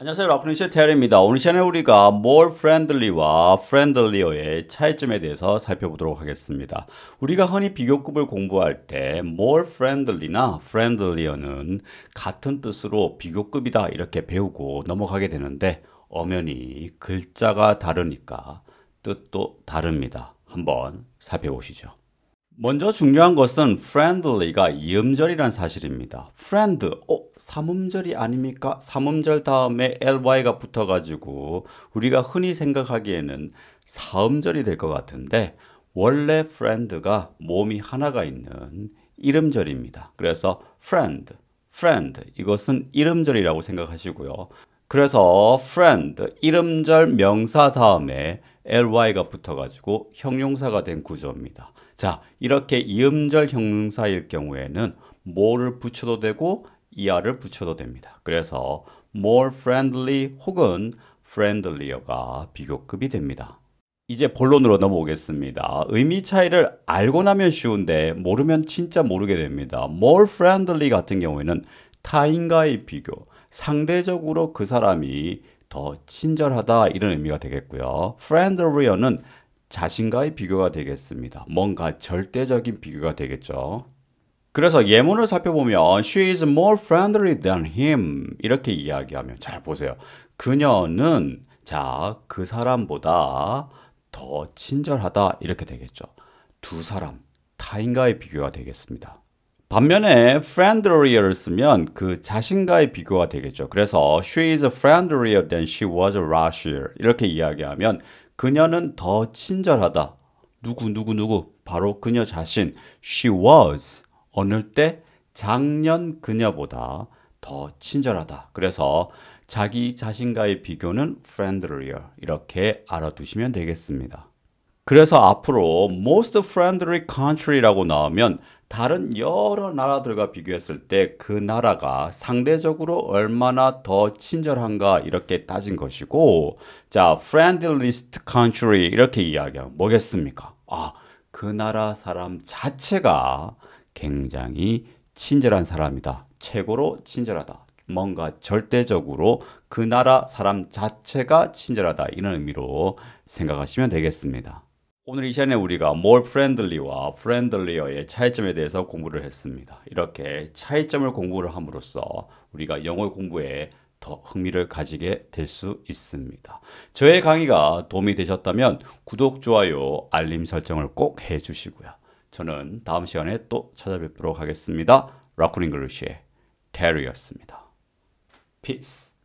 안녕하세요. 라프니시의 테리입니다 오늘 시간에 우리가 more friendly와 friendlier의 차이점에 대해서 살펴보도록 하겠습니다. 우리가 흔히 비교급을 공부할 때 more friendly나 friendlier는 같은 뜻으로 비교급이다 이렇게 배우고 넘어가게 되는데 엄연히 글자가 다르니까 뜻도 다릅니다. 한번 살펴보시죠. 먼저 중요한 것은 friendly가 이음절이란 사실입니다. friend, 어? 삼음절이 아닙니까? 삼음절 다음에 ly가 붙어가지고 우리가 흔히 생각하기에는 사음절이 될 것 같은데 원래 friend가 몸이 하나가 있는 이름절입니다. 그래서 friend, friend 이것은 이름절이라고 생각하시고요. 그래서 friend, 이름절 명사 다음에 ly가 붙어가지고 형용사가 된 구조입니다. 자, 이렇게 이음절 형용사일 경우에는 more를 붙여도 되고 er를 붙여도 됩니다. 그래서 more friendly 혹은 friendlier가 비교급이 됩니다. 이제 본론으로 넘어오겠습니다. 의미 차이를 알고 나면 쉬운데 모르면 진짜 모르게 됩니다. more friendly 같은 경우에는 타인과의 비교, 상대적으로 그 사람이 더 친절하다 이런 의미가 되겠고요. friendlier는 자신과의 비교가 되겠습니다. 뭔가 절대적인 비교가 되겠죠. 그래서 예문을 살펴보면 she is more friendly than him 이렇게 이야기하면 잘 보세요. 그녀는 자, 그 사람보다 더 친절하다 이렇게 되겠죠. 두 사람 타인과의 비교가 되겠습니다. 반면에 friendlier를 쓰면 그 자신과의 비교가 되겠죠. 그래서 she is friendlier than she was last year 이렇게 이야기하면 그녀는 더 친절하다. 누구 누구 누구 바로 그녀 자신 she was 어느 때 작년 그녀보다 더 친절하다. 그래서 자기 자신과의 비교는 friendlier 이렇게 알아두시면 되겠습니다. 그래서 앞으로 most friendly country라고 나오면 다른 여러 나라들과 비교했을 때 그 나라가 상대적으로 얼마나 더 친절한가 이렇게 따진 것이고 자, friendliest country 이렇게 이야기하면 뭐겠습니까? 아, 그 나라 사람 자체가 굉장히 친절한 사람이다. 최고로 친절하다. 뭔가 절대적으로 그 나라 사람 자체가 친절하다. 이런 의미로 생각하시면 되겠습니다. 오늘 이 시간에 우리가 more friendly와 friendlier의 차이점에 대해서 공부를 했습니다. 이렇게 차이점을 공부를 함으로써 우리가 영어 공부에 더 흥미를 가지게 될 수 있습니다. 저의 강의가 도움이 되셨다면 구독, 좋아요, 알림 설정을 꼭 해주시고요. 저는 다음 시간에 또 찾아뵙도록 하겠습니다. 라쿤 잉글리쉬의 테리였습니다. Peace.